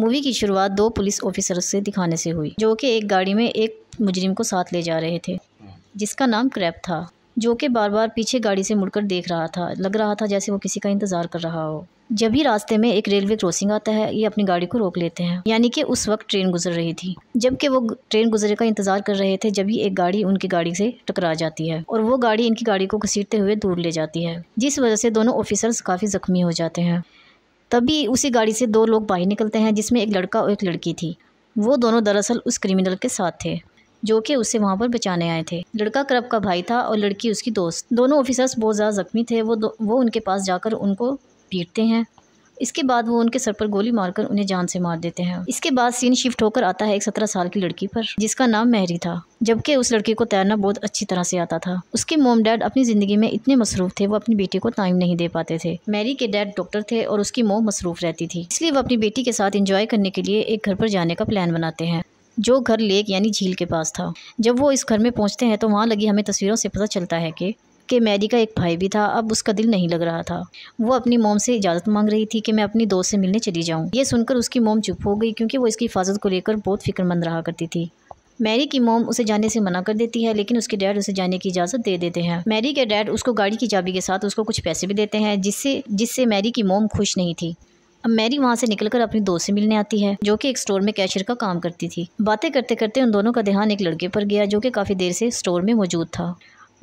movie की शुरुआत दो पुलिस ऑफिसर से दिखाने से हुई जो कि एक गाड़ी में एक मुजरिम को साथ ले जा रहे थे जिसका नाम क्रैप था जो कि बार बार पीछे गाड़ी से मुड़कर देख रहा था लग रहा था जैसे वो किसी का इंतज़ार कर रहा हो जब ही रास्ते में एक रेलवे क्रॉसिंग आता है ये अपनी गाड़ी को रोक लेते हैं यानी कि उस वक्त ट्रेन गुजर रही थी जबकि वो ट्रेन गुजरे का इंतजार कर रहे थे जब ही एक गाड़ी उनकी गाड़ी से टकरा जाती है और वो गाड़ी इनकी गाड़ी को घसीटते हुए दूर ले जाती है जिस वजह से दोनों ऑफिसर्स काफ़ी जख्मी हो जाते हैं तभी उसी गाड़ी से दो लोग बाहर निकलते हैं जिसमें एक लड़का और एक लड़की थी वो दोनों दरअसल उस क्रिमिनल के साथ थे जो कि उसे वहाँ पर बचाने आए थे लड़का क्रब का भाई था और लड़की उसकी दोस्त दोनों ऑफिसर्स बहुत ज़्यादा ज़ख्मी थे वो वो उनके पास जाकर उनको पीटते हैं इसके बाद वो उनके सर पर गोली मारकर उन्हें जान से मार देते हैं इसके बाद सीन शिफ्ट होकर आता है एक सत्रह साल की लड़की पर जिसका नाम मेहरी था जबकि उस लड़की को तैरना बहुत अच्छी तरह से आता था उसके मोम डैड अपनी ज़िंदगी में इतने मसरूफ़ थे वो अपनी बेटी को टाइम नहीं दे पाते थे मैरी के डैड डॉक्टर थे और उसकी मोम मसरूफ़ रहती थी इसलिए वो अपनी बेटी के साथ इंजॉय करने के लिए एक घर पर जाने का प्लान बनाते हैं जो घर लेक यानी झील के पास था जब वो इस घर में पहुंचते हैं तो वहाँ लगी हमें तस्वीरों से पता चलता है कि कि मैरी का एक भाई भी था अब उसका दिल नहीं लग रहा था वो अपनी मोम से इजाज़त मांग रही थी कि मैं अपनी दोस्त से मिलने चली जाऊँ ये सुनकर उसकी मोम चुप हो गई क्योंकि वो इसकी हिफाजत को लेकर बहुत फिक्रमंद रहा करती थी मैरी की मोम उसे जाने से मना कर देती है लेकिन उसके डैड उसे जाने की इजाज़त दे देते हैं मैरी के डैड उसको गाड़ी की चाबी के साथ उसको कुछ पैसे भी देते हैं जिससे जिससे मैरी की मोम खुश नहीं थी अब मैरी वहाँ से निकलकर अपनी दोस्त से मिलने आती है जो कि एक स्टोर में कैशियर का काम करती थी बातें करते करते उन दोनों का ध्यान एक लड़के पर गया जो कि काफ़ी देर से स्टोर में मौजूद था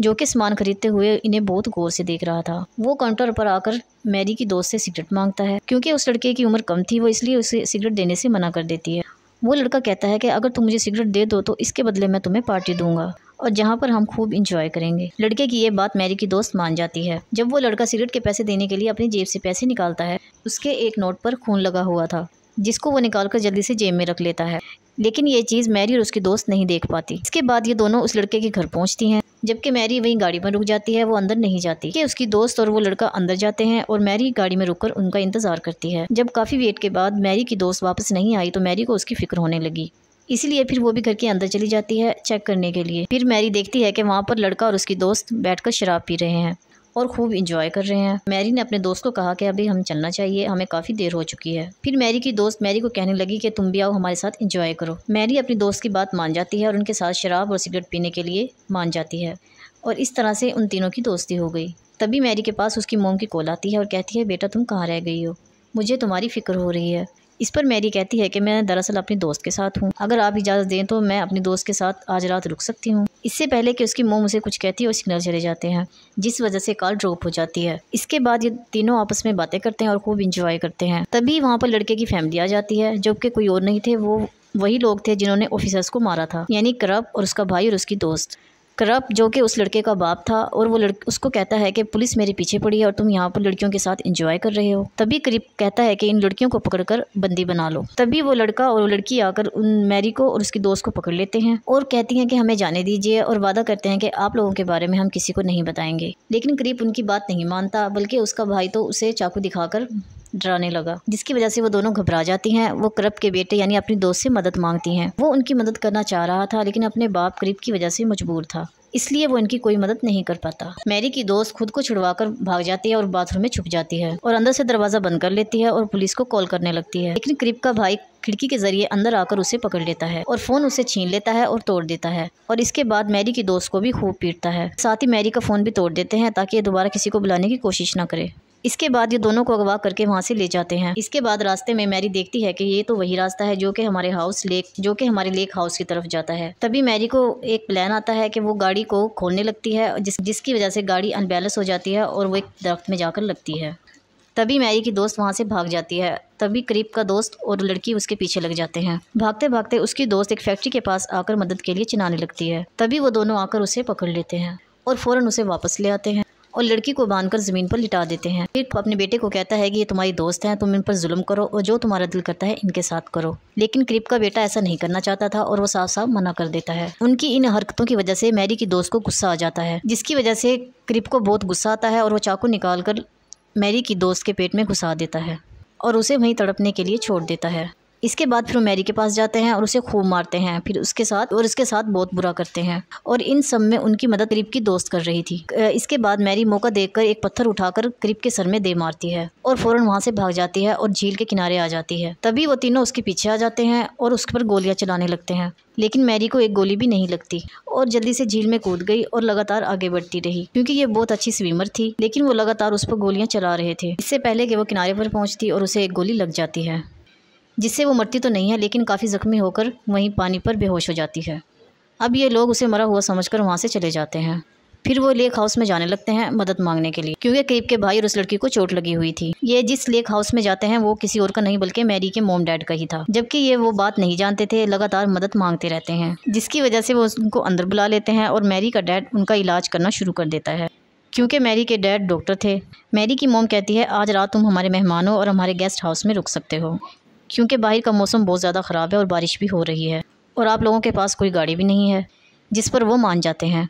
जो कि सामान खरीदते हुए इन्हें बहुत गौर से देख रहा था वो काउंटर पर आकर मैरी की दोस्त से सिगरेट मांगता है क्योंकि उस लड़के की उम्र कम थी वो इसलिए उसे सिगरेट देने से मना कर देती है वो लड़का कहता है कि अगर तुम मुझे सिगरेट दे दो तो इसके बदले मैं तुम्हें पार्टी दूंगा और जहाँ पर हम खूब इंजॉय करेंगे लड़के की ये बात मैरी की दोस्त मान जाती है जब वो लड़का सिगरेट के पैसे देने के लिए अपनी जेब से पैसे निकालता है उसके एक नोट पर खून लगा हुआ था जिसको वो निकाल कर जल्दी से जेब में रख लेता है लेकिन ये चीज़ मैरी और उसकी दोस्त नहीं देख पाती इसके बाद ये दोनों उस लड़के के घर पहुँचती हैं जबकि मैरी वहीं गाड़ी में रुक जाती है वो अंदर नहीं जाती कि उसकी दोस्त और वो लड़का अंदर जाते हैं और मैरी गाड़ी में रुककर उनका इंतजार करती है जब काफ़ी वेट के बाद मैरी की दोस्त वापस नहीं आई तो मैरी को उसकी फिक्र होने लगी इसीलिए फिर वो भी घर के अंदर चली जाती है चेक करने के लिए फिर मैरी देखती है कि वहाँ पर लड़का और उसकी दोस्त बैठकर शराब पी रहे हैं और खूब इंजॉय कर रहे हैं मैरी ने अपने दोस्त को कहा कि अभी हम चलना चाहिए हमें काफ़ी देर हो चुकी है फिर मैरी की दोस्त मैरी को कहने लगी कि तुम भी आओ हमारे साथ इंजॉय करो मैरी अपनी दोस्त की बात मान जाती है और उनके साथ शराब और सिगरेट पीने के लिए मान जाती है और इस तरह से उन तीनों की दोस्ती हो गई तभी मैरी के पास उसकी मोम की कॉल आती है और कहती है बेटा तुम कहाँ रह गई हो मुझे तुम्हारी फ़िक्र हो रही है इस पर मैरी कहती है कि मैं दरअसल अपने दोस्त के साथ हूँ अगर आप इजाज़त दें तो मैं अपने दोस्त के साथ आज रात रुक सकती हूँ इससे पहले कि उसकी मोम उसे कुछ कहती है और सिग्नल चले जाते हैं जिस वजह से कॉल ड्रॉप हो जाती है इसके बाद ये तीनों आपस में बातें करते हैं और खूब इंजॉय करते हैं तभी वहाँ पर लड़के की फैमिली आ जाती है जबकि कोई और नहीं थे वो वही लोग थे जिन्होंने ऑफिसर्स को मारा था यानी करब और उसका भाई और उसकी दोस्त करप जो कि उस लड़के का बाप था और वो लड़के उसको कहता है कि पुलिस मेरे पीछे पड़ी है और तुम यहाँ पर लड़कियों के साथ इंजॉय कर रहे हो तभी करीब कहता है कि इन लड़कियों को पकड़कर बंदी बना लो तभी वो लड़का और वो लड़की आकर उन मैरी को और उसकी दोस्त को पकड़ लेते हैं और कहती हैं कि हमें जाने दीजिए और वादा करते हैं कि आप लोगों के बारे में हम किसी को नहीं बताएंगे लेकिन करीब उनकी बात नहीं मानता बल्कि उसका भाई तो उसे चाकू दिखाकर डराने लगा जिसकी वजह से वो दोनों घबरा जाती हैं वो करब के बेटे यानी अपनी दोस्त से मदद मांगती हैं वो उनकी मदद करना चाह रहा था लेकिन अपने बाप करीब की वजह से मजबूर था इसलिए वो इनकी कोई मदद नहीं कर पाता मैरी की दोस्त खुद को छुड़वाकर भाग जाती है और बाथरूम में छुप जाती है और अंदर से दरवाजा बंद कर लेती है और पुलिस को कॉल करने लगती है लेकिन क्रिप का भाई खिड़की के जरिए अंदर आकर उसे पकड़ लेता है और फोन उसे छीन लेता है और तोड़ देता है और इसके बाद मैरी की दोस्त को भी खूब पीटता है साथ ही मैरी का फोन भी तोड़ देते हैं ताकि ये दोबारा किसी को बुलाने की कोशिश न करे इसके बाद ये दोनों को अगवा करके वहाँ से ले जाते हैं इसके बाद रास्ते में मैरी देखती है कि ये तो वही रास्ता है जो कि हमारे हाउस लेक जो कि हमारे लेक हाउस की तरफ जाता है तभी मैरी को एक प्लान आता है कि वो गाड़ी को खोलने लगती है जिस जिसकी वजह से गाड़ी अनबैलेंस हो जाती है और वो एक दरख्त में जाकर लगती है तभी मैरी की दोस्त वहाँ से भाग जाती है तभी करीब का दोस्त और लड़की उसके पीछे लग जाते हैं भागते भागते उसकी दोस्त एक फैक्ट्री के पास आकर मदद के लिए चिनाने लगती है तभी वो दोनों आकर उसे पकड़ लेते हैं और फ़ौर उसे वापस ले आते हैं और लड़की को बांधकर ज़मीन पर लिटा देते हैं फिर अपने बेटे को कहता है कि ये तुम्हारी दोस्त हैं तुम इन पर जुल्म करो और जो तुम्हारा दिल करता है इनके साथ करो लेकिन क्रिप का बेटा ऐसा नहीं करना चाहता था और वो साफ साफ मना कर देता है उनकी इन हरकतों की वजह से मैरी की दोस्त को गुस्सा आ जाता है जिसकी वजह से क्रिप को बहुत गुस्सा आता है और वो चाकू निकाल कर मैरी की दोस्त के पेट में घुसा देता है और उसे वहीं तड़पने के लिए छोड़ देता है इसके बाद फिर मैरी के पास जाते हैं और उसे खूब मारते हैं फिर उसके साथ और उसके साथ बहुत बुरा करते हैं और इन सब में उनकी मदद करीब की दोस्त कर रही थी इसके बाद मैरी मौका देखकर एक पत्थर उठाकर करीब के सर में दे मारती है और फ़ौरन वहाँ से भाग जाती है और झील के किनारे आ जाती है तभी वो तीनों उसके पीछे आ जाते हैं और उसके पर गोलियाँ चलाने लगते हैं लेकिन मैरी को एक गोली भी नहीं लगती और जल्दी से झील में कूद गई और लगातार आगे बढ़ती रही क्योंकि ये बहुत अच्छी स्विमर थी लेकिन वो लगातार उस पर गोलियां चला रहे थे इससे पहले कि वो किनारे पर पहुंचती और उसे एक गोली लग जाती है जिससे वो मरती तो नहीं है लेकिन काफ़ी ज़ख्मी होकर वहीं पानी पर बेहोश हो जाती है अब ये लोग उसे मरा हुआ समझकर वहाँ से चले जाते हैं फिर वो लेक हाउस में जाने लगते हैं मदद मांगने के लिए क्योंकि केप के भाई और उस लड़की को चोट लगी हुई थी ये जिस लेक हाउस में जाते हैं वो किसी और का नहीं बल्कि मैरी के मोम डैड का ही था जबकि ये वो बात नहीं जानते थे लगातार मदद मांगते रहते हैं जिसकी वजह से वो उनको अंदर बुला लेते हैं और मैरी का डैड उनका इलाज करना शुरू कर देता है क्योंकि मैरी के डैड डॉक्टर थे मैरी की मोम कहती है आज रात तुम हमारे मेहमानों और हमारे गेस्ट हाउस में रुक सकते हो क्योंकि बाहर का मौसम बहुत ज़्यादा ख़राब है और बारिश भी हो रही है और आप लोगों के पास कोई गाड़ी भी नहीं है जिस पर वो मान जाते हैं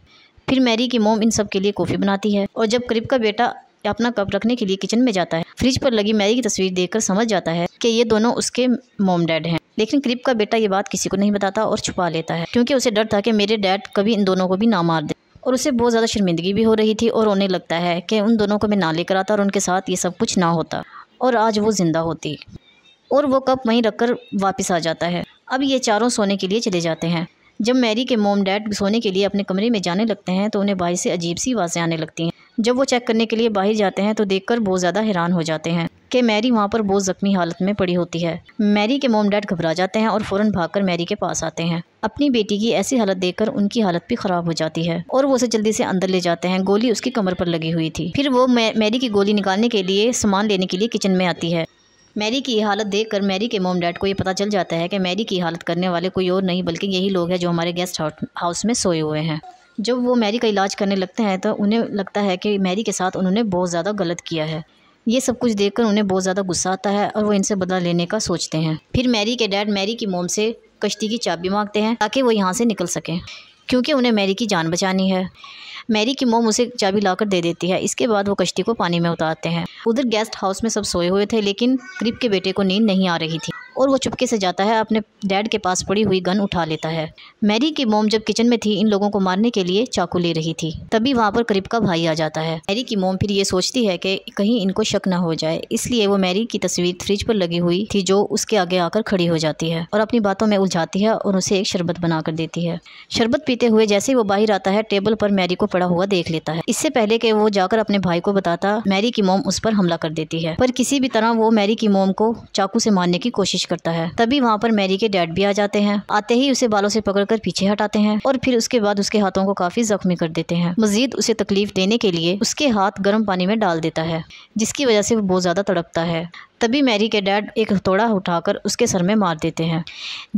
फिर मैरी की मोम इन सब के लिए कॉफ़ी बनाती है और जब करीब का बेटा अपना कप रखने के लिए किचन में जाता है फ्रिज पर लगी मैरी की तस्वीर देखकर समझ जाता है कि ये दोनों उसके मोम डैड हैं लेकिन क्रिप का बेटा ये बात किसी को नहीं बताता और छुपा लेता है क्योंकि उसे डर था कि मेरे डैड कभी इन दोनों को भी ना मार दे और उसे बहुत ज़्यादा शर्मिंदगी भी हो रही थी और रोने लगता है कि उन दोनों को मैं ना लेकर आता और उनके साथ ये सब कुछ ना होता और आज वो ज़िंदा होती और वो कप वहीं रखकर वापस आ जाता है अब ये चारों सोने के लिए चले जाते हैं जब मैरी के मोम डैड सोने के लिए अपने कमरे में जाने लगते हैं तो उन्हें बाहर से अजीब सी आवाज़ें आने लगती हैं जब वो चेक करने के लिए बाहर जाते हैं तो देखकर बहुत ज़्यादा हैरान हो जाते हैं कि मैरी वहाँ पर बहुत ज़ख्मी हालत में पड़ी होती है मैरी के मोम डैड घबरा जाते हैं और फ़ौरन कर मैरी के पास आते हैं अपनी बेटी की ऐसी हालत कर उनकी हालत भी ख़राब हो जाती है और वो उसे जल्दी से अंदर ले जाते हैं गोली उसकी कमर पर लगी हुई थी फिर वो मैरी की गोली निकालने के लिए सामान लेने के लिए किचन में आती है मैरी की हालत देखकर मैरी के मोम डैड को ये पता चल जाता है कि मैरी की हालत करने वाले कोई और नहीं बल्कि यही लोग हैं जो हमारे गेस्ट हाउस में सोए हुए हैं जब वो मैरी का इलाज करने लगते हैं तो उन्हें लगता है कि मैरी के साथ उन्होंने बहुत ज़्यादा गलत किया है ये सब कुछ देखकर उन्हें बहुत ज़्यादा गुस्सा आता है और वो इनसे बदला लेने का सोचते हैं फिर मैरी के डैड मैरी की मोम से कश्ती की चाबी मांगते हैं ताकि वो यहाँ से निकल सकें क्योंकि उन्हें मैरी की जान बचानी है मैरी की मोम उसे चाबी लाकर दे देती है इसके बाद वो कश्ती को पानी में उतारते हैं उधर गेस्ट हाउस में सब सोए हुए थे लेकिन क्रिप के बेटे को नींद नहीं आ रही थी और वो चुपके से जाता है अपने डैड के पास पड़ी हुई गन उठा लेता है मैरी की मोम जब किचन में थी इन लोगों को मारने के लिए चाकू ले रही थी तभी वहाँ पर करीब का भाई आ जाता है मैरी की मोम फिर ये सोचती है कि कहीं इनको शक न हो जाए इसलिए वो मैरी की तस्वीर फ्रिज पर लगी हुई थी जो उसके आगे आकर खड़ी हो जाती है और अपनी बातों में उलझाती है और उसे एक शरबत बना कर देती है शरबत पीते हुए जैसे ही वो बाहर आता है टेबल पर मैरी को पड़ा हुआ देख लेता है इससे पहले कि वो जाकर अपने भाई को बताता मैरी की मोम उस पर हमला कर देती है पर किसी भी तरह वो मैरी की मोम को चाकू से मारने की कोशिश करता है तभी वहाँ पर मैरी के डैड भी आ जाते हैं आते ही उसे बालों से पकड़कर पीछे हटाते हैं और फिर उसके बाद उसके हाथों को काफी जख्मी कर देते हैं मजीद उसे तकलीफ देने के लिए उसके हाथ गर्म पानी में डाल देता है जिसकी वजह से वो बहुत ज़्यादा तड़पता है तभी मैरी के डैड एक हथौड़ा उठाकर उसके सर में मार देते हैं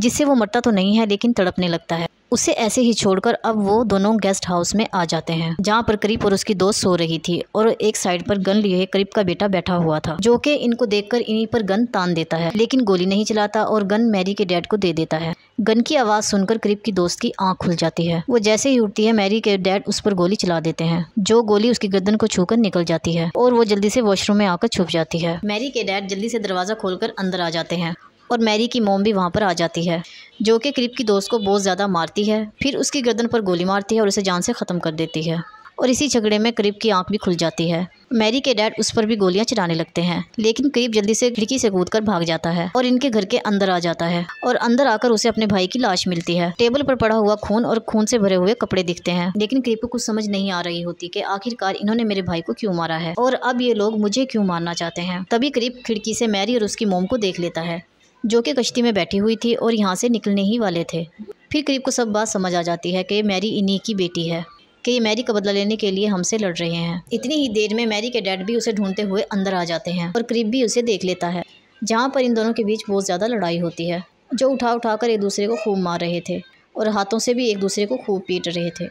जिससे वो मरता तो नहीं है लेकिन तड़पने लगता है उसे ऐसे ही छोड़कर अब वो दोनों गेस्ट हाउस में आ जाते हैं जहाँ पर करीब और उसकी दोस्त सो रही थी और एक साइड पर गन लिए करीब का बेटा बैठा हुआ था जो कि इनको देखकर इन्हीं पर गन तान देता है लेकिन गोली नहीं चलाता और गन मैरी के डैड को दे देता है गन की आवाज़ सुनकर करीब की दोस्त की आंख खुल जाती है वो जैसे ही उठती है मैरी के डैड उस पर गोली चला देते हैं जो गोली उसकी गर्दन को छूकर निकल जाती है और वो जल्दी से वॉशरूम में आकर छुप जाती है मैरी के डैड जल्दी से दरवाज़ा खोलकर अंदर आ जाते हैं और मैरी की मोम भी वहाँ पर आ जाती है जो कि क्रिप की दोस्त को बहुत ज़्यादा मारती है फिर उसकी गर्दन पर गोली मारती है और उसे जान से ख़त्म कर देती है और इसी झगड़े में करीब की आंख भी खुल जाती है मैरी के डैड उस पर भी गोलियां चलाने लगते हैं लेकिन करीब जल्दी से खिड़की से कूद कर भाग जाता है और इनके घर के अंदर आ जाता है और अंदर आकर उसे अपने भाई की लाश मिलती है टेबल पर पड़ा हुआ खून और खून से भरे हुए कपड़े दिखते हैं लेकिन करीब को कुछ समझ नहीं आ रही होती की आखिरकार इन्होंने मेरे भाई को क्यूँ मारा है और अब ये लोग मुझे क्यूँ मारना चाहते हैं तभी करीब खिड़की से मैरी और उसकी मोम को देख लेता है जो कि कश्ती में बैठी हुई थी और यहाँ से निकलने ही वाले थे फिर करीब को सब बात समझ आ जाती है कि मैरी इन्हीं की बेटी है कि ये मैरी का बदला लेने के लिए हमसे लड़ रहे हैं इतनी ही देर में मैरी के डैड भी उसे ढूंढते हुए अंदर आ जाते हैं और करीब भी उसे देख लेता है जहाँ पर इन दोनों के बीच बहुत ज़्यादा लड़ाई होती है जो उठा उठा कर एक दूसरे को खूब मार रहे थे और हाथों से भी एक दूसरे को खूब पीट रहे थे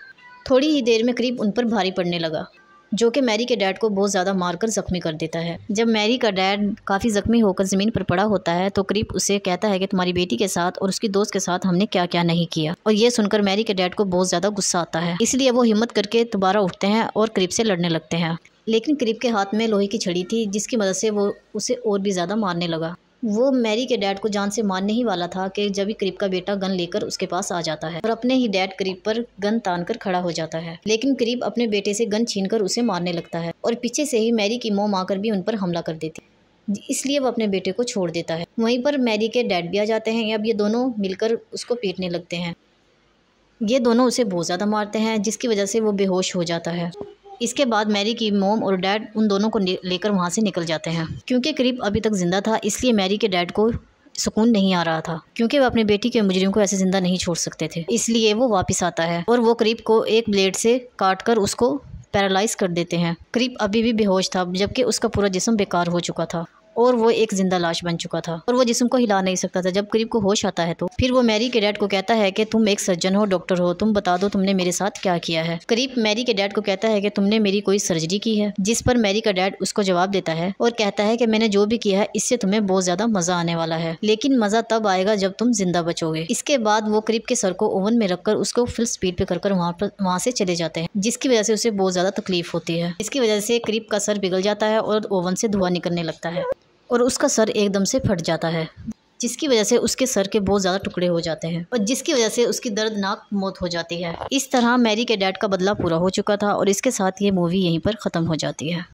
थोड़ी ही देर में करीब उन पर भारी पड़ने लगा जो कि मैरी के डैड को बहुत ज़्यादा मारकर ज़ख्मी कर देता है जब मैरी का डैड काफ़ी ज़ख्मी होकर ज़मीन पर पड़ा होता है तो करीब उसे कहता है कि तुम्हारी बेटी के साथ और उसकी दोस्त के साथ हमने क्या क्या नहीं किया और ये सुनकर मैरी के डैड को बहुत ज़्यादा गुस्सा आता है इसलिए वो हिम्मत करके दोबारा उठते हैं और करीब से लड़ने लगते हैं लेकिन करीब के हाथ में लोहे की छड़ी थी जिसकी मदद से वो उसे और भी ज़्यादा मारने लगा वो मैरी के डैड को जान से मानने ही वाला था कि जब ही करीब का बेटा गन लेकर उसके पास आ जाता है और अपने ही डैड करीब पर गन तान कर खड़ा हो जाता है लेकिन करीब अपने बेटे से गन कर उसे मारने लगता है और पीछे से ही मैरी की मोम आकर भी उन पर हमला कर देती इसलिए वो अपने बेटे को छोड़ देता है वहीं पर मैरी के डैड भी आ जाते हैं अब ये दोनों मिलकर उसको पीटने लगते हैं ये दोनों उसे बहुत ज़्यादा मारते हैं जिसकी वजह से वो बेहोश हो जाता है इसके बाद मैरी की मोम और डैड उन दोनों को लेकर वहाँ से निकल जाते हैं क्योंकि करीब अभी तक ज़िंदा था इसलिए मैरी के डैड को सुकून नहीं आ रहा था क्योंकि वह अपनी बेटी के मुजरिम को ऐसे जिंदा नहीं छोड़ सकते थे इसलिए वो वापस आता है और वो करीब को एक ब्लेड से काट कर उसको पैरालाइज कर देते हैं करीब अभी भी बेहोश था जबकि उसका पूरा जिसम बेकार हो चुका था और वो एक जिंदा लाश बन चुका था और वो जिसम को हिला नहीं सकता था जब करीब को होश आता है तो फिर वो मैरी के डैड को कहता है कि तुम एक सर्जन हो डॉक्टर हो तुम बता दो तुमने मेरे साथ क्या किया है करीब मैरी के डैड को कहता है कि तुमने मेरी कोई सर्जरी की है जिस पर मैरी का डैड उसको जवाब देता है और कहता है कि मैंने जो भी किया है इससे तुम्हें बहुत ज्यादा मजा आने वाला है लेकिन मजा तब आएगा जब तुम जिंदा बचोगे इसके बाद वो करीब के सर को ओवन में रखकर उसको फुल स्पीड पे कर वहाँ पर वहाँ से चले जाते हैं जिसकी वजह से उसे बहुत ज्यादा तकलीफ होती है इसकी वजह से करीब का सर पिघल जाता है और ओवन से धुआं निकलने लगता है और उसका सर एकदम से फट जाता है जिसकी वजह से उसके सर के बहुत ज़्यादा टुकड़े हो जाते हैं और जिसकी वजह से उसकी दर्दनाक मौत हो जाती है इस तरह मैरी के डैड का बदला पूरा हो चुका था और इसके साथ ये मूवी यहीं पर ख़त्म हो जाती है